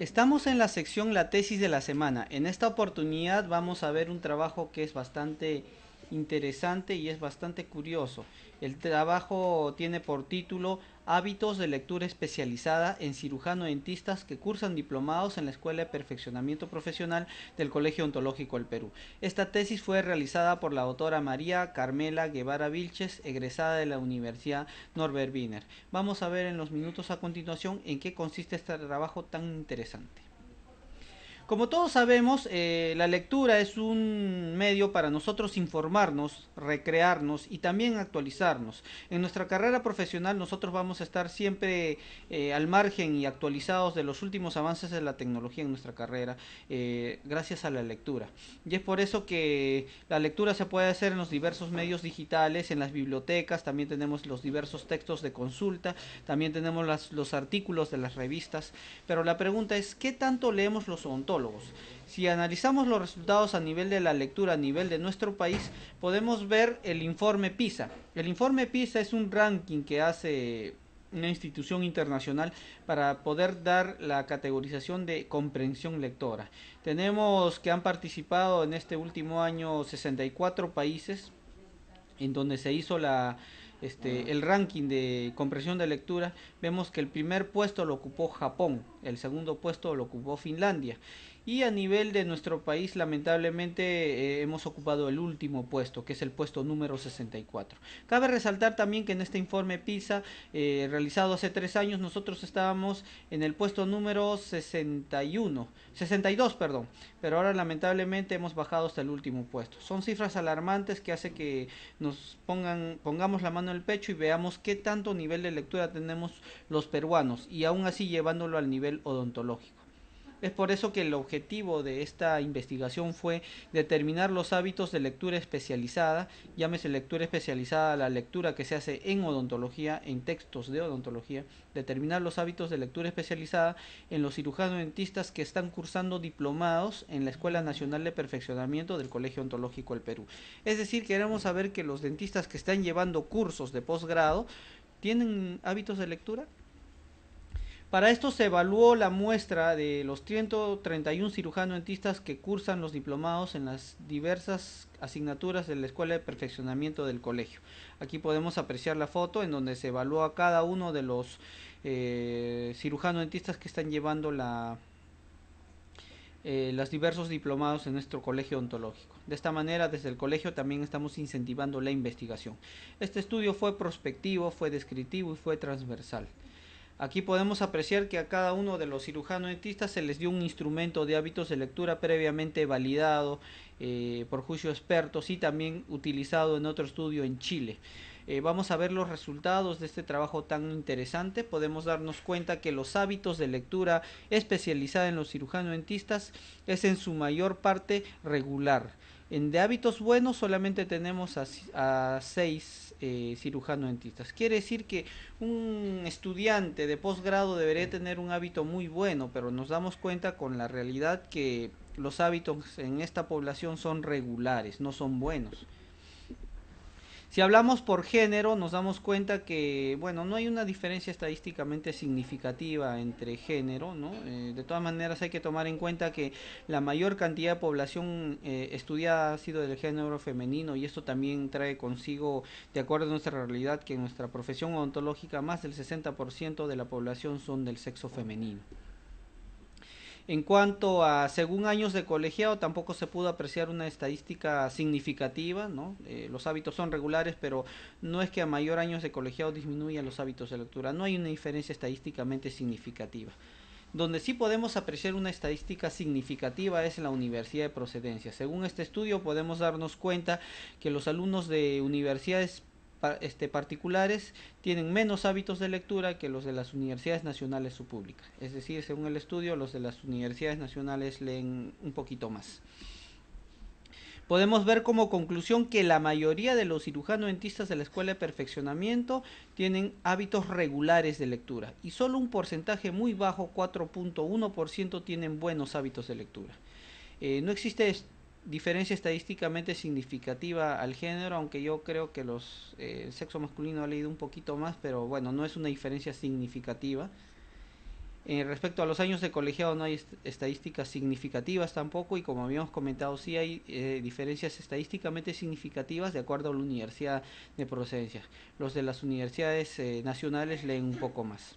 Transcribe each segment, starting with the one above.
Estamos en la sección La tesis de la semana. En esta oportunidad vamos a ver un trabajo que es bastante interesante y es bastante curioso. El trabajo tiene por título Hábitos de lectura especializada en cirujano dentistas que cursan diplomados en la Escuela de Perfeccionamiento Profesional del Colegio Ontológico del Perú. Esta tesis fue realizada por la autora María Carmela Guevara Vilches, egresada de la Universidad Norbert Wiener. Vamos a ver en los minutos a continuación en qué consiste este trabajo tan interesante. Como todos sabemos, eh, la lectura es un medio para nosotros informarnos, recrearnos y también actualizarnos. En nuestra carrera profesional nosotros vamos a estar siempre eh, al margen y actualizados de los últimos avances de la tecnología en nuestra carrera, eh, gracias a la lectura. Y es por eso que la lectura se puede hacer en los diversos medios digitales, en las bibliotecas, también tenemos los diversos textos de consulta, también tenemos los artículos de las revistas. Pero la pregunta es, ¿qué tanto leemos los ontólogos? Si analizamos los resultados a nivel de la lectura, a nivel de nuestro país, podemos ver el informe PISA. El informe PISA es un ranking que hace una institución internacional para poder dar la categorización de comprensión lectora. Tenemos que han participado en este último año 64 países en donde se hizo este, el ranking de comprensión de lectura. Vemos que el primer puesto lo ocupó Japón el segundo puesto lo ocupó Finlandia. Y a nivel de nuestro país, lamentablemente, eh, hemos ocupado el último puesto, que es el puesto número 64. Cabe resaltar también que en este informe PISA, eh, realizado hace tres años, nosotros estábamos en el puesto número 61, 62, perdón, pero ahora lamentablemente hemos bajado hasta el último puesto. Son cifras alarmantes que hace que nos pongan, pongamos la mano en el pecho y veamos qué tanto nivel de lectura tenemos los peruanos, y aún así llevándolo al nivel odontológico. Es por eso que el objetivo de esta investigación fue determinar los hábitos de lectura especializada, llámese lectura especializada la lectura que se hace en odontología, en textos de odontología, determinar los hábitos de lectura especializada en los cirujanos dentistas que están cursando diplomados en la Escuela Nacional de Perfeccionamiento del Colegio Odontológico del Perú. Es decir, queremos saber que los dentistas que están llevando cursos de posgrado tienen hábitos de lectura para esto se evaluó la muestra de los 131 cirujano dentistas que cursan los diplomados en las diversas asignaturas de la Escuela de Perfeccionamiento del Colegio. Aquí podemos apreciar la foto en donde se evaluó a cada uno de los cirujano eh, cirujanos dentistas que están llevando la, eh, los diversos diplomados en nuestro colegio ontológico. De esta manera, desde el colegio también estamos incentivando la investigación. Este estudio fue prospectivo, fue descriptivo y fue transversal. Aquí podemos apreciar que a cada uno de los cirujanos dentistas se les dio un instrumento de hábitos de lectura previamente validado eh, por juicio expertos y también utilizado en otro estudio en Chile. Eh, vamos a ver los resultados de este trabajo tan interesante. Podemos darnos cuenta que los hábitos de lectura especializada en los cirujanos dentistas es en su mayor parte regular. En, de hábitos buenos solamente tenemos a, seis eh, cirujanos dentistas. Quiere decir que un estudiante de posgrado debería tener un hábito muy bueno, pero nos damos cuenta con la realidad que los hábitos en esta población son regulares, no son buenos. Si hablamos por género, nos damos cuenta que, bueno, no hay una diferencia estadísticamente significativa entre género, ¿no? Eh, de todas maneras hay que tomar en cuenta que la mayor cantidad de población eh, estudiada ha sido del género femenino y esto también trae consigo, de acuerdo a nuestra realidad, que en nuestra profesión odontológica más del 60% de la población son del sexo femenino. En cuanto a según años de colegiado, tampoco se pudo apreciar una estadística significativa, eh, los hábitos son regulares, pero no es que a mayor años de colegiado disminuyan los hábitos de lectura, no hay una diferencia estadísticamente significativa. Donde sí podemos apreciar una estadística significativa es en la universidad de procedencia. Según este estudio podemos darnos cuenta que los alumnos de universidades este, particulares tienen menos hábitos de lectura que los de las universidades nacionales o públicas. Es decir, según el estudio, los de las universidades nacionales leen un poquito más. Podemos ver como conclusión que la mayoría de los cirujanos dentistas de la escuela de perfeccionamiento tienen hábitos regulares de lectura y solo un porcentaje muy bajo, 4.1%, tienen buenos hábitos de lectura. Eh, no existe diferencia estadísticamente significativa al género, aunque yo creo que los, eh, el sexo masculino ha leído un poquito más, pero bueno, no es una diferencia significativa. en eh, respecto a los años de colegiado no hay estadísticas significativas tampoco y como habíamos comentado sí hay eh, diferencias estadísticamente significativas de acuerdo a la universidad de procedencia. Los de las universidades nacionales leen un poco más.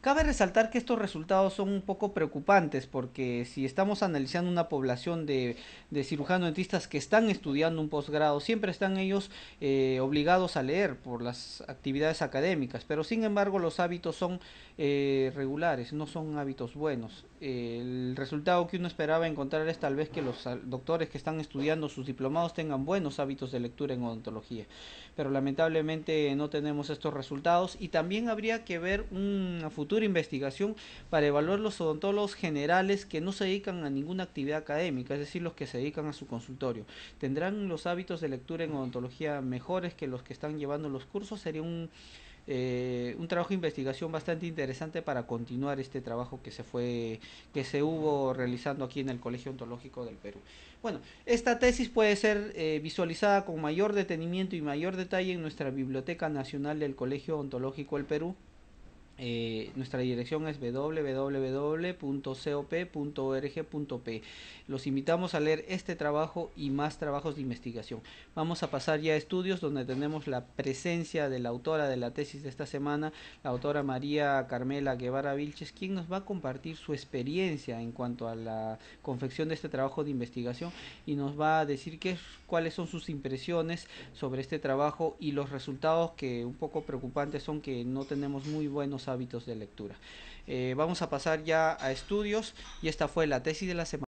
Cabe resaltar que estos resultados son un poco preocupantes porque si estamos analizando una población de, cirujanos dentistas que están estudiando un posgrado, siempre están ellos eh, obligados a leer por las actividades académicas, pero sin embargo los hábitos son eh, regulares, no son hábitos buenos el resultado que uno esperaba encontrar es tal vez que los doctores que están estudiando sus diplomados tengan buenos hábitos de lectura en odontología. Pero lamentablemente no tenemos estos resultados y también habría que ver una futura investigación para evaluar los odontólogos generales que no se dedican a ninguna actividad académica, es decir, los que se dedican a su consultorio. ¿Tendrán los hábitos de lectura en odontología mejores que los que están llevando los cursos? Sería un eh, un trabajo de investigación bastante interesante para continuar este trabajo que se fue, que se hubo realizando aquí en el Colegio Ontológico del Perú. Bueno, esta tesis puede ser eh, visualizada con mayor detenimiento y mayor detalle en nuestra Biblioteca Nacional del Colegio Ontológico del Perú, eh, nuestra dirección es www.cop.org.p. Los invitamos a leer este trabajo y más trabajos de investigación. Vamos a pasar ya a estudios donde tenemos la presencia de la autora de la tesis de esta semana, la autora María Carmela Guevara Vilches, quien nos va a compartir su experiencia en cuanto a la confección de este trabajo de investigación y nos va a decir qué, cuáles son sus impresiones sobre este trabajo y los resultados que un poco preocupantes son que no tenemos muy buenos hábitos de lectura. Eh, vamos a pasar ya a estudios y esta fue la tesis de la semana.